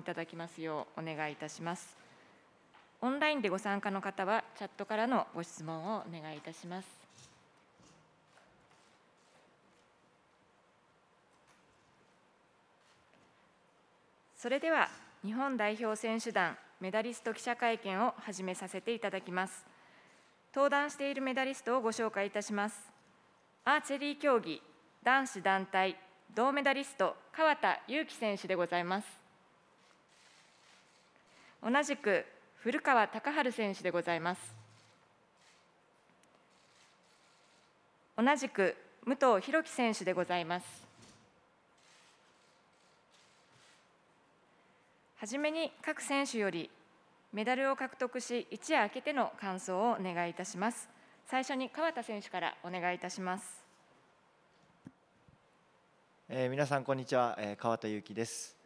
いただきますようお願いいたします。オンラインでご参加の方は、チャットからのご質問をお願いいたします。それでは、日本代表選手団メダリスト記者会見を始めさせていただきます。登壇しているメダリストをご紹介いたします。アーチェリー競技男子団体銅メダリスト川田裕樹選手でございます。同じく古川隆治選手でございます同じく武藤弘樹選手でございますはじめに各選手よりメダルを獲得し一夜明けての感想をお願いいたします最初に川田選手からお願いいたしますえー、皆さんこんにちは、えー、川田裕樹です、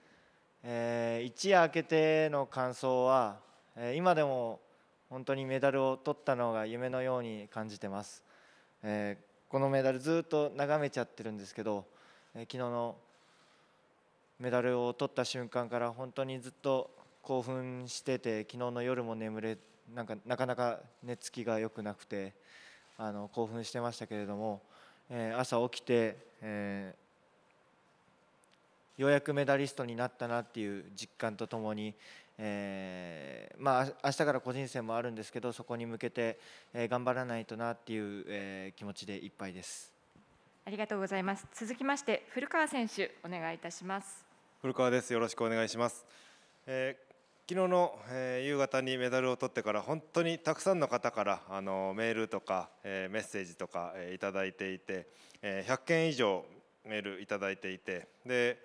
えー、一夜明けての感想は、えー、今でも本当にメダルを取ったのが夢のように感じてます、えー、このメダルずっと眺めちゃってるんですけど、えー、昨日のメダルを取った瞬間から本当にずっと興奮してて昨日の夜も眠れなんかなかなか寝つきが良くなくてあの興奮してましたけれども、えー、朝起きて、えー、ようやくメダリストになったなっていう実感とともに、えー、まあ明日から個人戦もあるんですけどそこに向けて、え頑張らないとなっていう、え気持ちでいっぱいですありがとうございます続きまして古川選手お願いいたします古川ですよろしくお願いします、えー昨日の、え夕方にメダルを取ってから本当にたくさんの方からあのメールとか、えメッセージとか、えいただいていて、え100件以上メールいただいていてで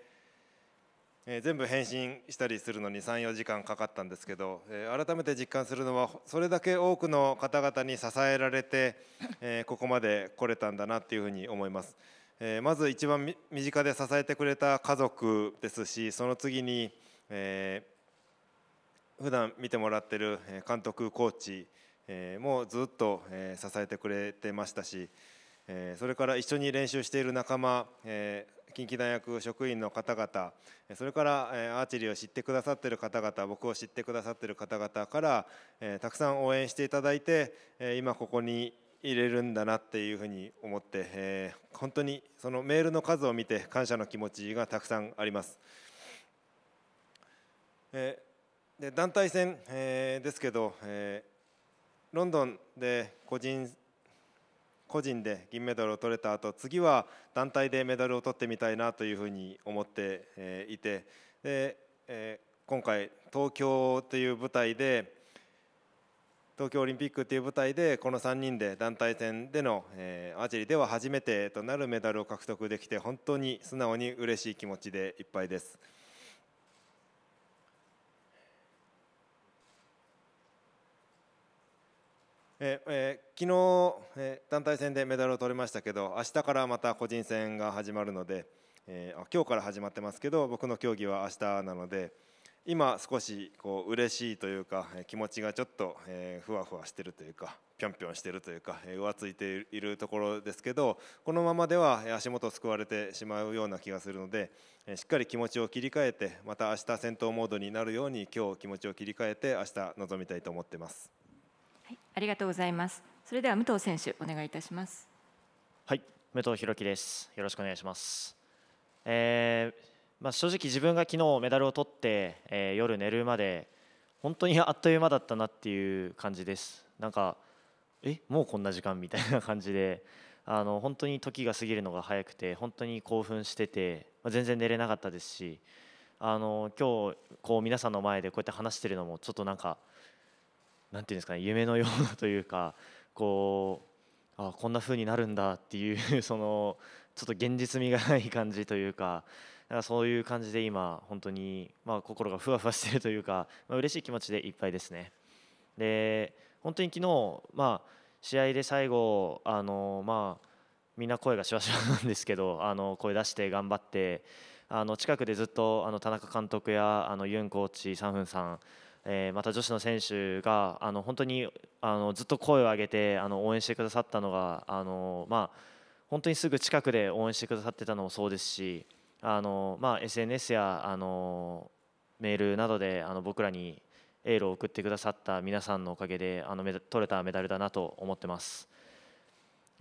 えー、全部返信したりするのに34時間かかったんですけど、えー、改めて実感するのはそれだけ多くの方々に支えられて、えー、ここまで来れたんだなっていうふうに思います、えまず一番身近で支えてくれた家族ですしその次に、えー、普段見てもらってる監督コーチ、もずっと、支えてくれてましたし、それから一緒に練習している仲間、えー近畿大学職員の方々それからアーチェリーを知ってくださっている方々僕を知ってくださっている方々からたくさん応援していただいて今ここに入れるんだなっていうふうに思って、え本当にそのメールの数を見て感謝の気持ちがたくさんあります。えで団体戦、えですけど、えロンドンで個人個人で銀メダルを取れた後次は団体でメダルを取ってみたいなというふうに思っていてで、え今回東京という舞台で東京オリンピックという舞台でこの3人で団体戦での、えー、アーチェリーでは初めてとなるメダルを獲得できて本当に素直に嬉しい気持ちでいっぱいです。ええ昨日、え団体戦でメダルを取りましたけど明日からまた個人戦が始まるので、えー、今日から始まってますけど僕の競技は明日なので今少しこう嬉しいというか気持ちがちょっと、えー、ふわふわしてるというかぴょんぴょんしてるというか、え浮ついているところですけどこのままでは足元をすくわれてしまうような気がするので、えー、しっかり気持ちを切り替えてまた明日戦闘モードになるように今日気持ちを切り替えて明日臨みたいと思ってます。ありがとうございます。それでは武藤選手お願いいたします。はい、武藤弘樹です。よろしくお願いします。えー、まあ、正直自分が昨日メダルを取って、えー、夜寝るまで本当にあっという間だったなっていう感じです。なんかえもうこんな時間みたいな感じで。あの本当に時が過ぎるのが早くて本当に興奮してて、まあ、全然寝れなかったですしあの今日こう皆さんの前でこうやって話してるのもちょっとなんかなんていうんですかね夢のようなというかこうあこんな風になるんだっていう そのちょっと現実味がない感じというかだからそういう感じで今本当にまあ心がふわふわしてるというか、まあ、嬉しい気持ちでいっぱいですね。で本当に昨日まあ試合で最後あのまあみんな声がしわしわなんですけどあの声出して頑張ってあの近くでずっとあの田中監督やあのユンコーチサンフンさんえー、また女子の選手があの本当にあのずっと声を上げてあの応援してくださったのがあの、まあ、本当にすぐ近くで応援してくださってたのもそうですしあの、まあ、SNS やあのメールなどであの僕らにエールを送ってくださった皆さんのおかげであの取れたメダルだなと思ってます。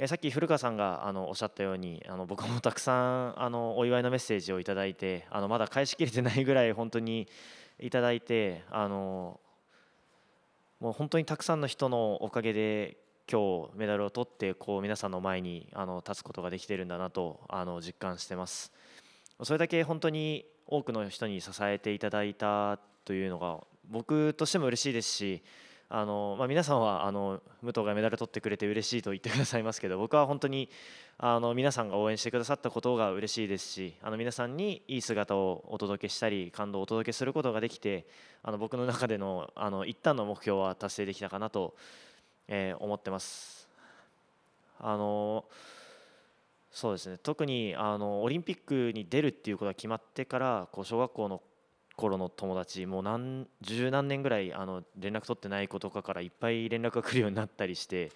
さっき古川さんがあのおっしゃったようにあの僕もたくさんあのお祝いのメッセージをいただいてあのまだ返しきれてないぐらい本当にいただいてあのもう本当にたくさんの人のおかげで今日メダルを取ってこう皆さんの前にあの立つことができてるんだなとあの実感してますそれだけ本当に多くの人に支えていただいたというのが僕としても嬉しいですしあの、まあ、皆さんはあの武藤がメダル取ってくれて嬉しいと言ってくださいますけど僕は本当にあの皆さんが応援してくださったことが嬉しいですしあの皆さんにいい姿をお届けしたり感動をお届けすることができてあの僕の中でのあの一旦の目標は達成できたかなと、えー、思ってます。あのそうですね特にあのオリンピックに出るっていうことが決まってからこう小学校の頃の友達もう何十何年ぐらいあの連絡取ってない子とかからいっぱい連絡が来るようになったりして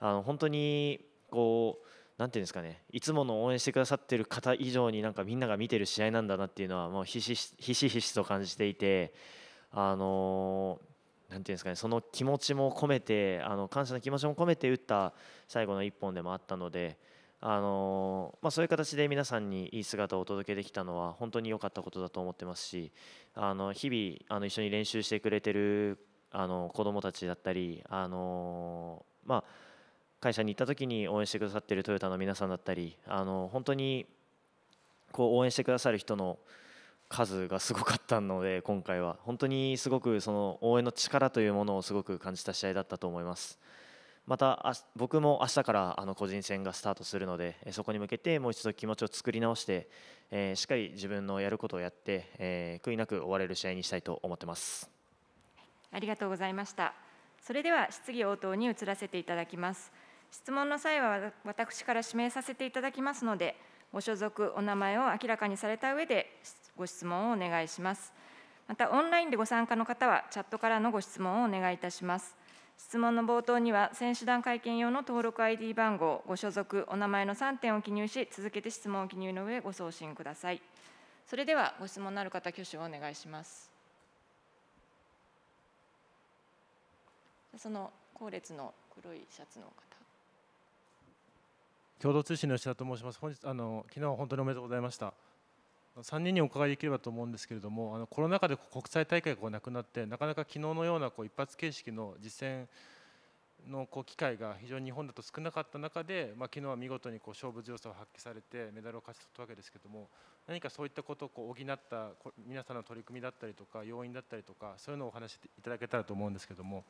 あの本当にこうなんていうんですかねいつもの応援してくださってる方以上になんかみんなが見てる試合なんだなっていうのはもうひしひしひしと感じていてあのなんていうんですかねその気持ちも込めてあの感謝の気持ちも込めて打った最後の1本でもあったので。あのまあ、そういう形で皆さんにいい姿をお届けできたのは本当に良かったことだと思ってますしあの日々あの一緒に練習してくれてるあの子どもたちだったり、あのまあ、会社に行った時に応援してくださってるトヨタの皆さんだったり、あの本当にこう応援してくださる人の数がすごかったので今回は本当にすごくその応援の力というものをすごく感じた試合だったと思います。また僕も明日からあの個人戦がスタートするのでそこに向けてもう一度気持ちを作り直して、えー、しっかり自分のやることをやって、えー、悔いなく終われる試合にしたいと思ってますありがとうございましたそれでは質疑応答に移らせていただきます質問の際は私から指名させていただきますのでご所属お名前を明らかにされた上でご質問をお願いしますまたオンラインでご参加の方はチャットからのご質問をお願いいたします質問の冒頭には、選手団会見用の登録 ID 番号、ご所属、お名前の3点を記入し、続けて質問を記入の上、ご送信ください。それでは、ご質問のある方、挙手をお願いします。その後列の黒いシャツの方。共同通信の吉田と申します。本日あの昨日本当におめでとうございました。3人にお伺いできればと思うんですけれどもあのコロナ禍で国際大会がなくなってなかなか昨日のようなこう一発形式の実践のこう機会が非常に日本だと少なかった中で、まあ、昨日は見事にこう勝負強さを発揮されてメダルを勝ち取ったわけですけれども何かそういったことをこう補った皆さんの取り組みだったりとか要因だったりとかそういうのをお話しいただけたらと思うんですけども。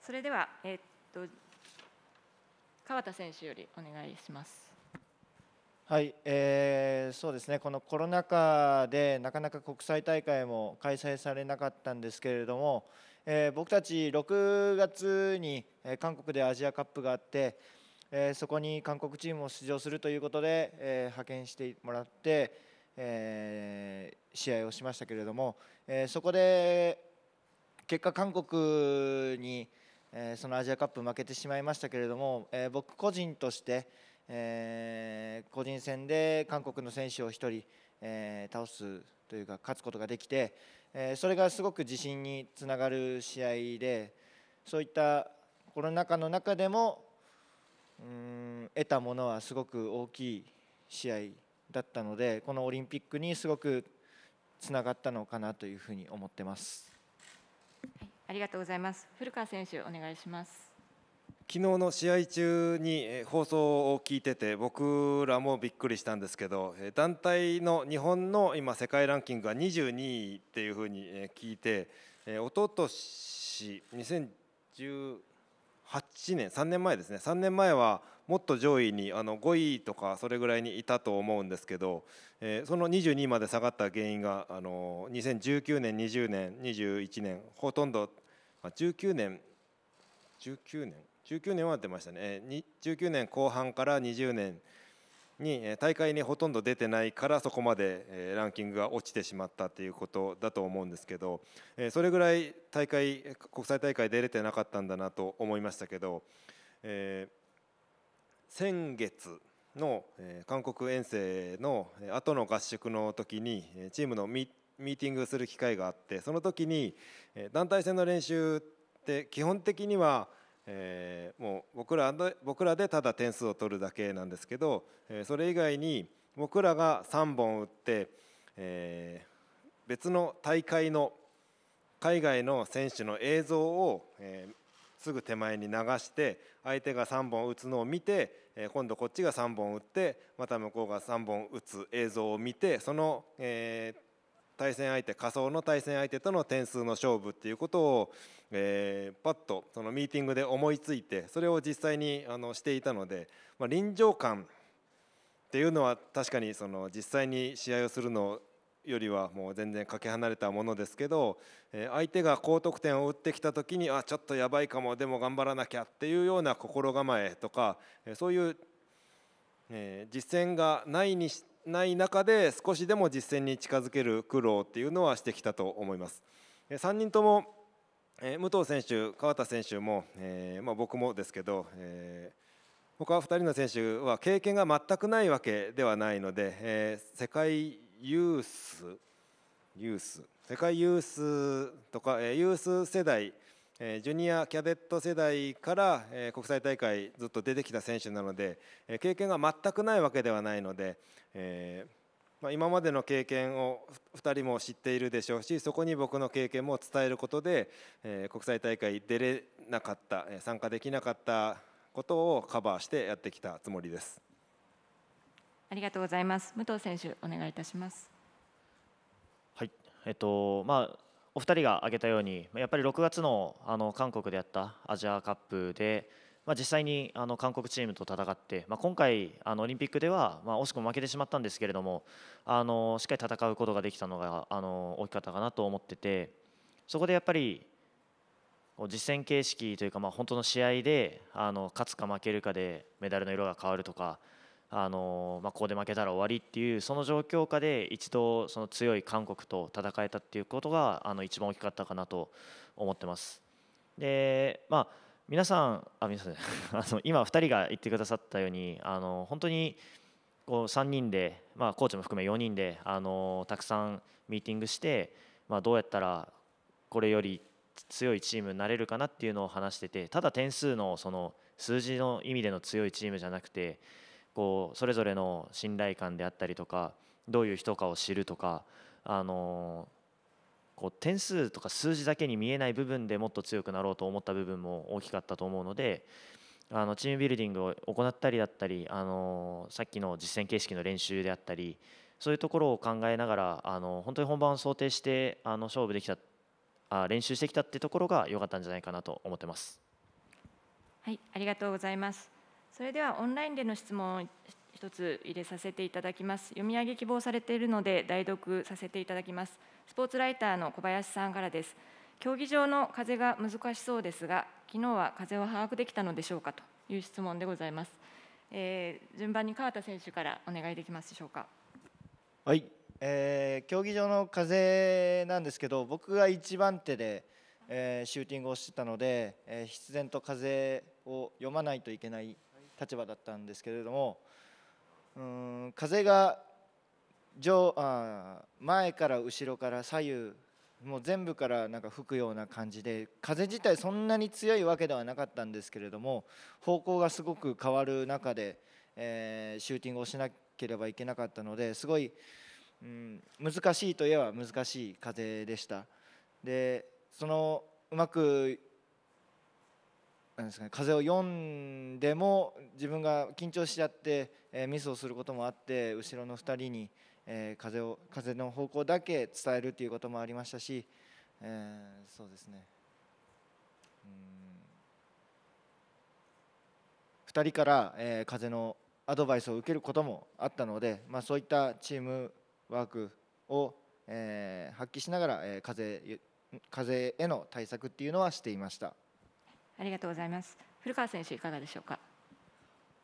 それでは、えー、っと川田選手よりお願いします。はい、えー、そうですね、このコロナ禍でなかなか国際大会も開催されなかったんですけれども、えー、僕たち6月に韓国でアジアカップがあって、えー、そこに韓国チームを出場するということで、えー、派遣してもらって、え試合をしましたけれども、えそこで結果、韓国に、えそのアジアカップ負けてしまいましたけれども、え僕個人として、えー、個人戦で韓国の選手を1人、えー、倒すというか勝つことができて、えー、それがすごく自信につながる試合でそういったコロナ禍の中でもうん得たものはすごく大きい試合だったのでこのオリンピックにすごくつながったのかなというふうに思ってます。ありがとうございます。古川選手お願いします。昨日の試合中に放送を聞いてて僕らもびっくりしたんですけど団体の日本の今世界ランキングが22位っていうふうに聞いておととし2018年3年前ですね3年前はもっと上位にあの5位とかそれぐらいにいたと思うんですけどその22位まで下がった原因があの2019年20年21年ほとんど19年19年19年は出ましたね19年後半から20年に大会にほとんど出てないからそこまでランキングが落ちてしまったということだと思うんですけどそれぐらい大会国際大会出れてなかったんだなと思いましたけど、えー、先月の韓国遠征の後の合宿の時にチームのミーティングする機会があってその時に団体戦の練習って基本的にはえー、もう僕らで僕らでただ点数を取るだけなんですけど、えー、それ以外に僕らが3本打って、えー、別の大会の海外の選手の映像を、えすぐ手前に流して相手が3本打つのを見て、え今度こっちが3本打ってまた向こうが3本打つ映像を見てその、えー、対戦相手仮想の対戦相手との点数の勝負っていうことを、えー、パッとそのミーティングで思いついてそれを実際にあのしていたので、まあ、臨場感っていうのは確かにその実際に試合をするのよりはもう全然かけ離れたものですけど、えー、相手が高得点を打ってきた時にあちょっとやばいかもでも頑張らなきゃっていうような心構えとか、えー、そういう、えー、実践がないにしてない中で少しでも実践に近づける苦労っていうのはしてきたと思います。3人とも武藤選手、川田選手も、えー、まあ、僕もですけど、えー、他2人の選手は経験が全くないわけではないので、えー、世界ユースユース世界ユースとか、えー、ユース世代えジュニアキャデット世代から、え国際大会ずっと出てきた選手なので、え経験が全くないわけではないので、えまあ、今までの経験を2人も知っているでしょうしそこに僕の経験も伝えることで、え国際大会出れなかった参加できなかったことをカバーしてやってきたつもりです。ありがとうございます。武藤選手お願いいたします。はい、えっとまあお二人が挙げたようにやっぱり6月のあの韓国でやったアジアカップで、まあ、実際にあの韓国チームと戦って、まあ、今回あのオリンピックでは、まあ、惜しくも負けてしまったんですけれどもあのしっかり戦うことができたのがあの大きかったかなと思っててそこでやっぱり実戦形式というか、まあ、本当の試合であの勝つか負けるかでメダルの色が変わるとかあのまあ、ここで負けたら終わりっていうその状況下で一度その強い韓国と戦えたっていうことがあの一番大きかったかなと思ってます。でまあ皆さんあ皆さん あの今2人が言ってくださったようにあの本当にこう3人で、まあ、コーチも含め4人であのたくさんミーティングして、まあ、どうやったらこれより強いチームになれるかなっていうのを話しててただ点数のその数字の意味での強いチームじゃなくてこうそれぞれの信頼感であったりとかどういう人かを知るとか、あのこう点数とか数字だけに見えない部分でもっと強くなろうと思った部分も大きかったと思うのであのチームビルディングを行ったりだったり、あのさっきの実践形式の練習であったりそういうところを考えながら、あの本当に本番を想定してあの勝負できたあ練習してきたってところが良かったんじゃないかなと思ってます。はい、ありがとうございます。それではオンラインでの質問を一つ入れさせていただきます。読み上げ希望されているので、代読させていただきます。スポーツライターの小林さんからです。競技場の風が難しそうですが、昨日は風を把握できたのでしょうかという質問でございます。えー、順番に川田選手からお願いできますでしょうか。はい、えー、競技場の風なんですけど、僕が1番手で、えー、シューティングをしてたので、えー、必然と風を読まないといけない立場だったんですけれどもうん風が上あ前から後ろから左右もう全部からなんか吹くような感じで風自体そんなに強いわけではなかったんですけれども方向がすごく変わる中で、えー、シューティングをしなければいけなかったのですごい、うん、難しいといえば難しい風でした。でそのうまくなんですかね、風を読んでも自分が緊張しちゃって、えー、ミスをすることもあって後ろの2人に、えー、風を風の方向だけ伝えるということもありましたし、えー、そうですね2人から、えー、風のアドバイスを受けることもあったので、まあ、そういったチームワークを、えー、発揮しながら、えー、風風への対策っていうのはしていました。ありがとうございます。古川選手いかがでしょうか。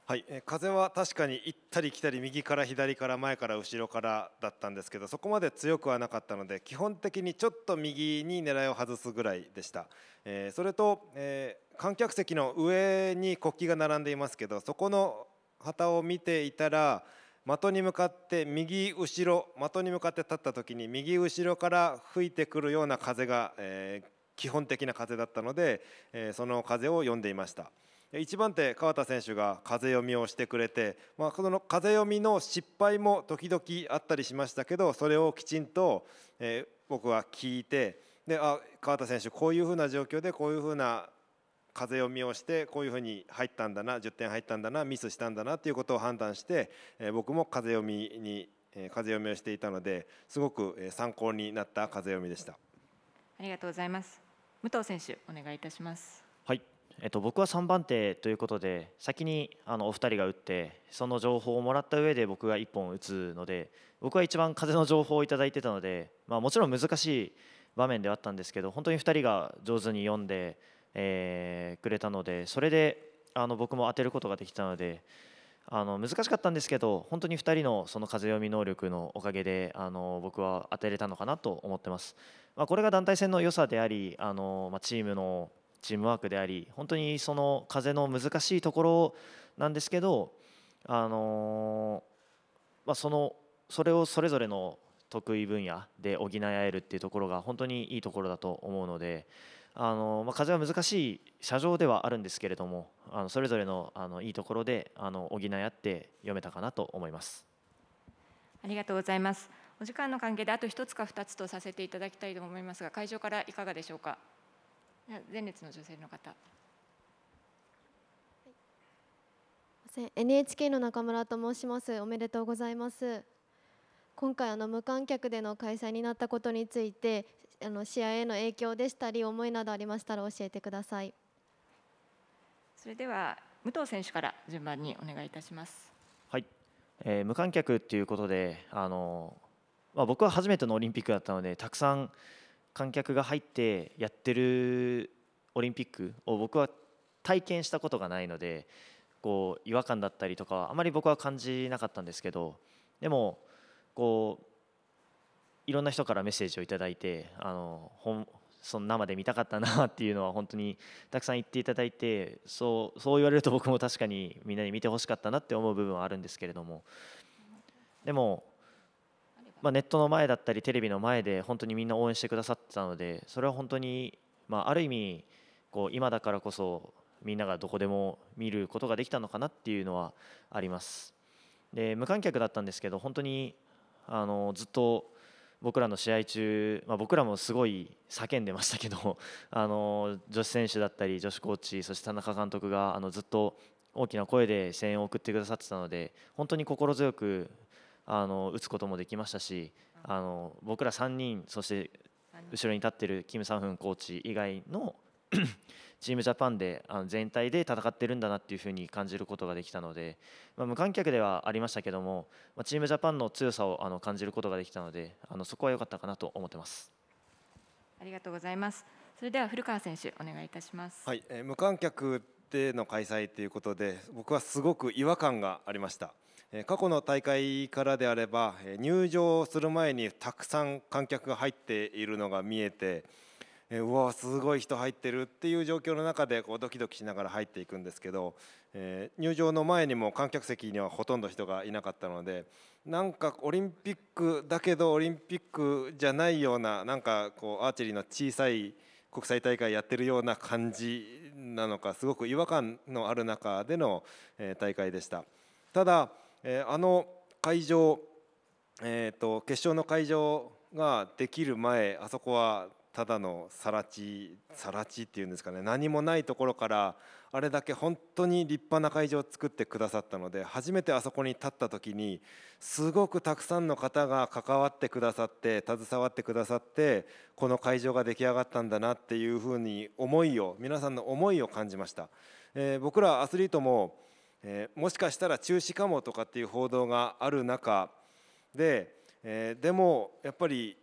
はい、え風は確かに行ったり来たり右から左から前から後ろからだったんですけどそこまで強くはなかったので基本的にちょっと右に狙いを外すぐらいでした、えー、それと、えー、観客席の上に国旗が並んでいますけどそこの旗を見ていたら的に向かって右後ろ的に向かって立った時に右後ろから吹いてくるような風が、え基本的な風だったので、えその風を読んでいました一番手川田選手が風読みをしてくれて、まあ、その風読みの失敗も時々あったりしましたけどそれをきちんと、え僕は聞いてであ川田選手こういうふうな状況でこういうふうな風読みをしてこういうふうに入ったんだな10点入ったんだなミスしたんだなっていうことを判断して、え僕も風読みに、え風読みをしていたのですごく参考になった風読みでした。ありがとうございます。武藤選手、お願いいたします。はい、えっと、僕は3番手ということで、先にあのお二人が打って、その情報をもらった上で僕が1本打つので、僕は一番風の情報を頂いてたので、まあ、もちろん難しい場面ではあったんですけど、本当に2人が上手に読んで、えー、くれたので、それであの僕も当てることができたので、あの難しかったんですけど本当に2人のその風読み能力のおかげであの僕は当てれたのかなと思ってます、まあ、これが団体戦の良さでありあの、まあ、チームのチームワークであり本当にその風の難しいところなんですけどあの、まあ、そのそれをそれぞれの得意分野で補い合えるっていうところが本当にいいところだと思うので、あの、まあ、風は難しい車上ではあるんですけれどもあのそれぞれのあのいいところであの補い合って読めたかなと思いますありがとうございますお時間の関係であと1つか2つとさせていただきたいと思いますが会場からいかがでしょうか前列の女性の方 NHK の中村と申しますおめでとうございます今回あの無観客での開催になったことについてあの試合への影響でしたり思いなどありましたら教えてくださいそれでは武藤選手から順番にお願いいたします。はい、えー、無観客ということであの、まあ、僕は初めてのオリンピックだったのでたくさん観客が入ってやってるオリンピックを僕は体験したことがないのでこう違和感だったりとかはあまり僕は感じなかったんですけどでもこういろんな人からメッセージを頂いてあの本その生で見たかったなっていうのは本当にたくさん言っていただいてそうそう言われると僕も確かにみんなに見てほしかったなって思う部分はあるんですけれどもでも、まあ、ネットの前だったりテレビの前で本当にみんな応援してくださってたのでそれは本当に、まあ、ある意味こう今だからこそみんながどこでも見ることができたのかなっていうのはあります。で無観客だったんですけど本当にあのずっと僕らの試合中、まあ、僕らもすごい叫んでましたけど あの女子選手だったり女子コーチそして田中監督があのずっと大きな声で声援を送ってくださってたので本当に心強くあの打つこともできましたしあの僕ら3人そして後ろに立っているキム・サンフンコーチ以外のチームジャパンであの全体で戦ってるんだなっていうふうに感じることができたので、まあ、無観客ではありましたけども、まあ、チームジャパンの強さをあの感じることができたのであのそこは良かったかなと思ってます。ありがとうございます。それでは古川選手お願いいたします。はい、えー、無観客での開催ということで、僕はすごく違和感がありました。えー、過去の大会からであれば、えー、入場する前にたくさん観客が入っているのが見えて。えうわすごい人入ってるっていう状況の中でこうドキドキしながら入っていくんですけど、えー、入場の前にも観客席にはほとんど人がいなかったのでなんかオリンピックだけどオリンピックじゃないようななんかこうアーチェリーの小さい国際大会やってるような感じなのかすごく違和感のある中での大会でしたただあの会場えーと決勝の会場ができる前あそこはただの更地更地っていうんですかね何もないところからあれだけ本当に立派な会場を作ってくださったので初めてあそこに立った時にすごくたくさんの方が関わってくださって携わってくださってこの会場が出来上がったんだなっていうふうに思いを皆さんの思いを感じました。えー、僕らアスリートも、えー、もしかしたら中止かもとかっていう報道がある中で、えー、でもやっぱり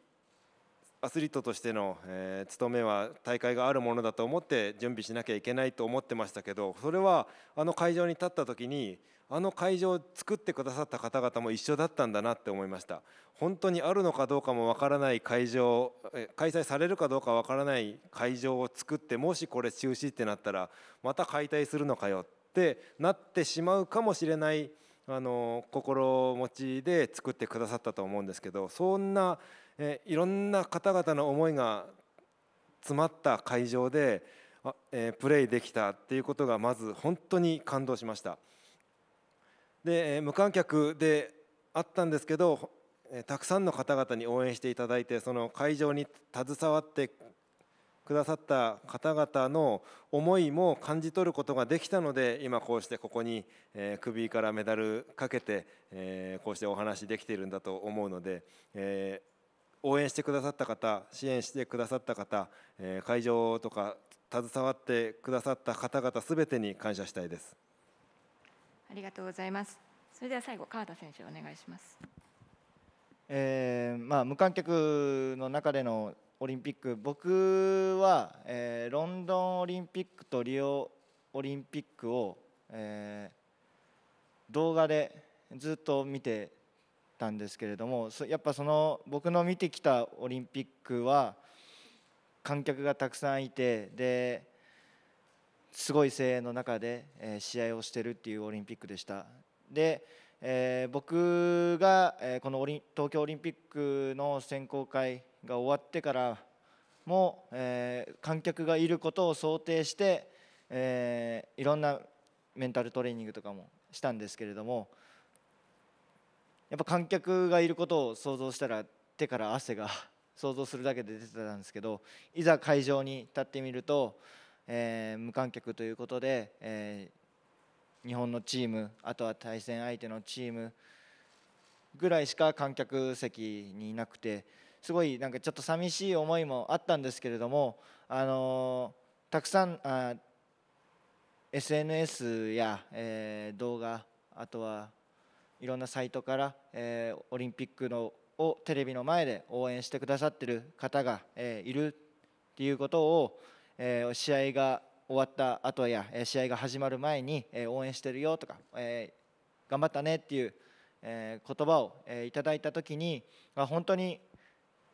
アスリートとしての、えー、務めは大会があるものだと思って準備しなきゃいけないと思ってましたけどそれはあの会場に立った時にあの会場を作ってくださった方々も一緒だったんだなって思いました本当にあるのかどうかもわからない会場開催されるかどうかわからない会場を作ってもしこれ中止ってなったらまた解体するのかよってなってしまうかもしれないあの心持ちで作ってくださったと思うんですけどそんなえいろんな方々の思いが詰まった会場で、えプレイできたっていうことがまず本当に感動しましたで、え無観客であったんですけど、えたくさんの方々に応援していただいてその会場に携わってくださった方々の思いも感じ取ることができたので今こうしてここに、えー、首からメダルかけて、えー、こうしてお話できているんだと思うので、えー応援してくださった方支援してくださった方、えー、会場とか携わってくださった方々すべてに感謝したいですありがとうございますそれでは最後川田選手お願いします、えーまあ、無観客の中でのオリンピック僕は、えー、ロンドンオリンピックとリオオリンピックを、えー、動画でずっと見てたんですけれどもやっぱその僕の見てきたオリンピックは観客がたくさんいてですごい声援の中で、え試合をしてるっていうオリンピックでした。でえー、僕が、えー、このオリ東京オリンピックの選考会が終わってからも、えー、観客がいることを想定して、えいろんなメンタルトレーニングとかもしたんですけれどもやっぱ観客がいることを想像したら手から汗が 想像するだけで出てたんですけどいざ会場に立ってみると、えー、無観客ということで、えー、日本のチームあとは対戦相手のチームぐらいしか観客席にいなくてすごいなんかちょっと寂しい思いもあったんですけれども、あのー、たくさんあ SNS や、え動画あとはいろんなサイトから、えー、オリンピックのをテレビの前で応援してくださってる方が、えー、いるっていうことを、えー、試合が終わった後や、えー、試合が始まる前に、えー、応援してるよとか、えー、頑張ったねっていう、えー、言葉を、えー、いただいた時に、まあ、本当に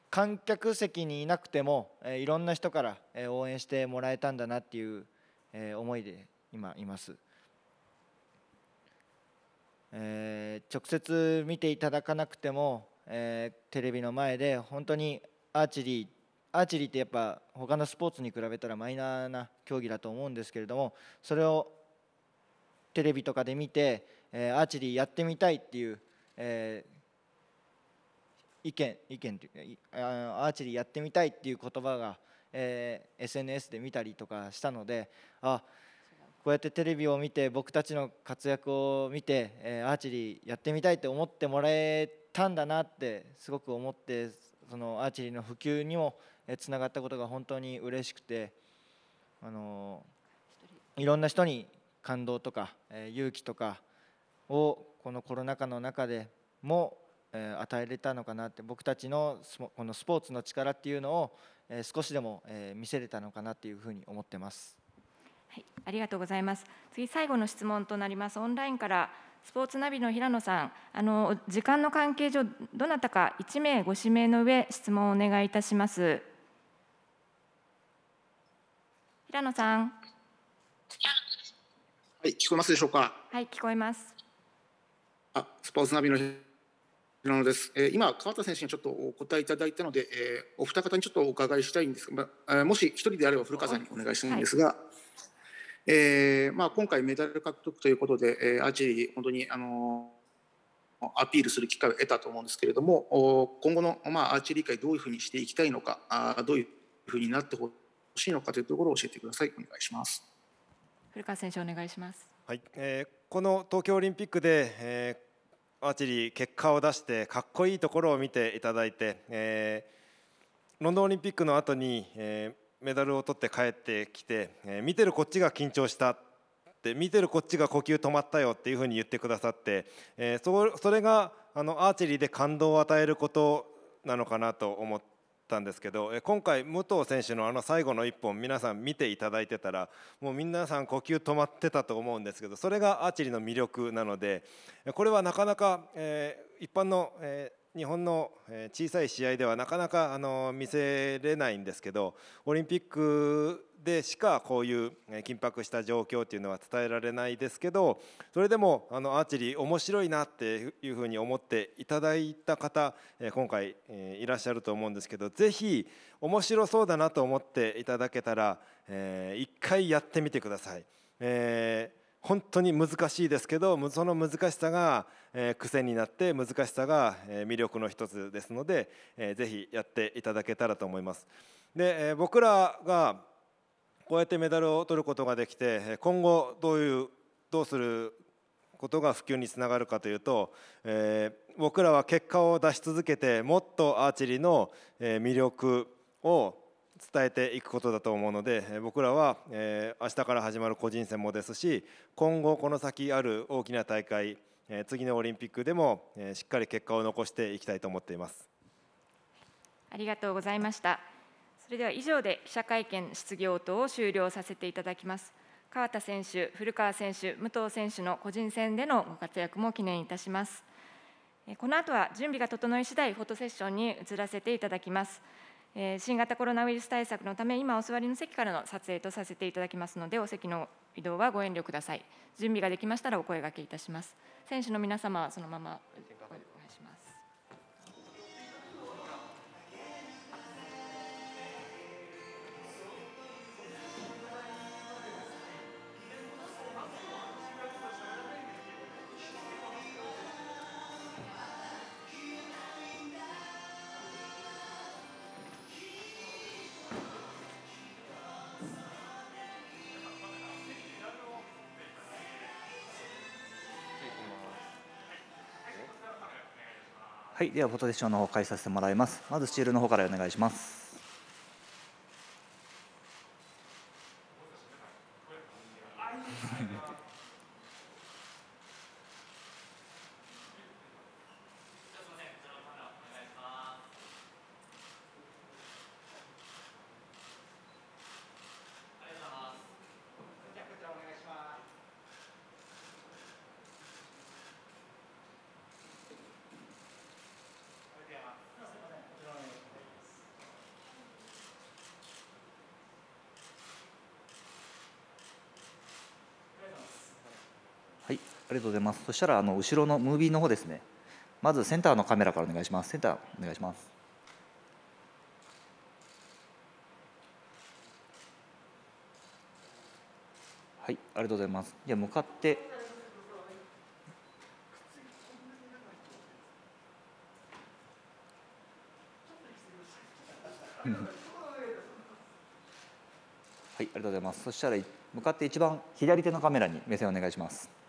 観客席にいなくても、えー、いろんな人から、えー、応援してもらえたんだなっていう、えー、思いで今います。えー、直接見ていただかなくても、えー、テレビの前で本当にアーチェリーアーチェリーってやっぱ他のスポーツに比べたらマイナーな競技だと思うんですけれどもそれをテレビとかで見て、えー、アーチェリーやってみたいっていう、えー、意見意見というかアーチェリーやってみたいっていう言葉が、えー、SNS で見たりとかしたのであこうやってテレビを見て僕たちの活躍を見て、えアーチェリーやってみたいって思ってもらえたんだなってすごく思ってそのアーチェリーの普及にもつながったことが本当に嬉しくてあのいろんな人に感動とか、え勇気とかをこのコロナ禍の中でも、え与えれたのかなって僕たちのこのスポーツの力っていうのを、え少しでも、え見せれたのかなっていうふうに思ってます。はい、ありがとうございます。次、最後の質問となります。オンラインからスポーツナビの平野さん、あの時間の関係上、どなたか1名ご指名の上、質問をお願いいたします。平野さん。はい、聞こえますでしょうか。はい、聞こえます。あ、スポーツナビの平野です。え今川田選手にちょっとお答えいただいたので、えお二方にちょっとお伺いしたいんですが、まあ、もし一人であれば古川さんにお願いしたいんですが、えーまあ、今回メダル獲得ということで、えー、アェリー本当にあのアピールする機会を得たと思うんですけれども今後の、まあ、アーチェリー界どういうふうにしていきたいのかあどういうふうになってほしいのかというところを教えてくださいお願いします古川選手お願いします、はいえー、この東京オリンピックで、えー、アーチェリー結果を出してかっこいいところを見ていただいて、えー、ロンドンオリンピックの後に、えーメダルを取って帰ってきて、えー、見てるこっちが緊張したって見てるこっちが呼吸止まったよっていうふうに言ってくださって、えー、そそれがあのアーチェリーで感動を与えることなのかなと思ったんですけど今回武藤選手のあの最後の1本皆さん見ていただいてたらもう皆さん呼吸止まってたと思うんですけどそれがアーチェリーの魅力なのでこれはなかなか、えー、一般の、えー日本の小さい試合ではなかなかあの見せれないんですけどオリンピックでしかこういう緊迫した状況っていうのは伝えられないですけどそれでもあのアーチェリー面白いなっていうふうに思っていただいた方今回いらっしゃると思うんですけど是非面白そうだなと思っていただけたら、え一回やってみてください。えー本当に難しいですけどその難しさが癖になって難しさが魅力の一つですのでぜひやっていただけたらと思います。で僕らがこうやってメダルを取ることができて今後どういうどうすることが普及につながるかというと、えー、僕らは結果を出し続けてもっとアーチェリーの魅力を伝えていくことだと思うので僕らは、えー、明日から始まる個人戦もですし今後この先ある大きな大会、えー、次のオリンピックでも、えー、しっかり結果を残していきたいと思っていますありがとうございましたそれでは以上で記者会見質疑応答を終了させていただきます川田選手古川選手武藤選手の個人戦でのご活躍も記念いたしますこの後は準備が整い次第フォトセッションに移らせていただきます。新型コロナウイルス対策のため、今お座りの席からの撮影とさせていただきますので、お席の移動はご遠慮ください。準備ができましたらお声がけいたします。選手の皆様はそのまま。はい、ではフォトセッションの方を介させてもらいます。まずシールの方からお願いします。ありがとうございますそしたらあの後ろのムービーの方ですねまずセンターのカメラからお願いしますセンターお願いしますはいありがとうございますじゃ向かって はい、ありがとうございます。そしたら向かって一番左手のカメラに目線をお願いします。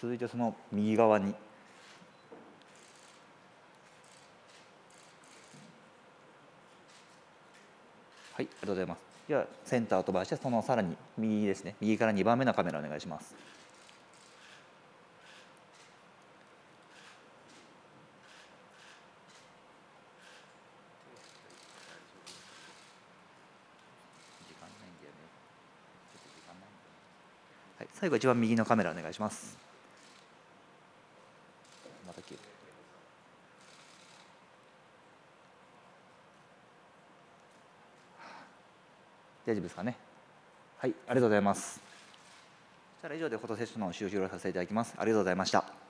続いてその右側にはいありがとうございますではセンター飛ばしてそのさらに右ですね右から2番目のカメラお願いします最後一番右のカメラお願いします。大丈夫ですかねはいありがとうございますそしたら以上でフォトセッションの終了させていただきますありがとうございました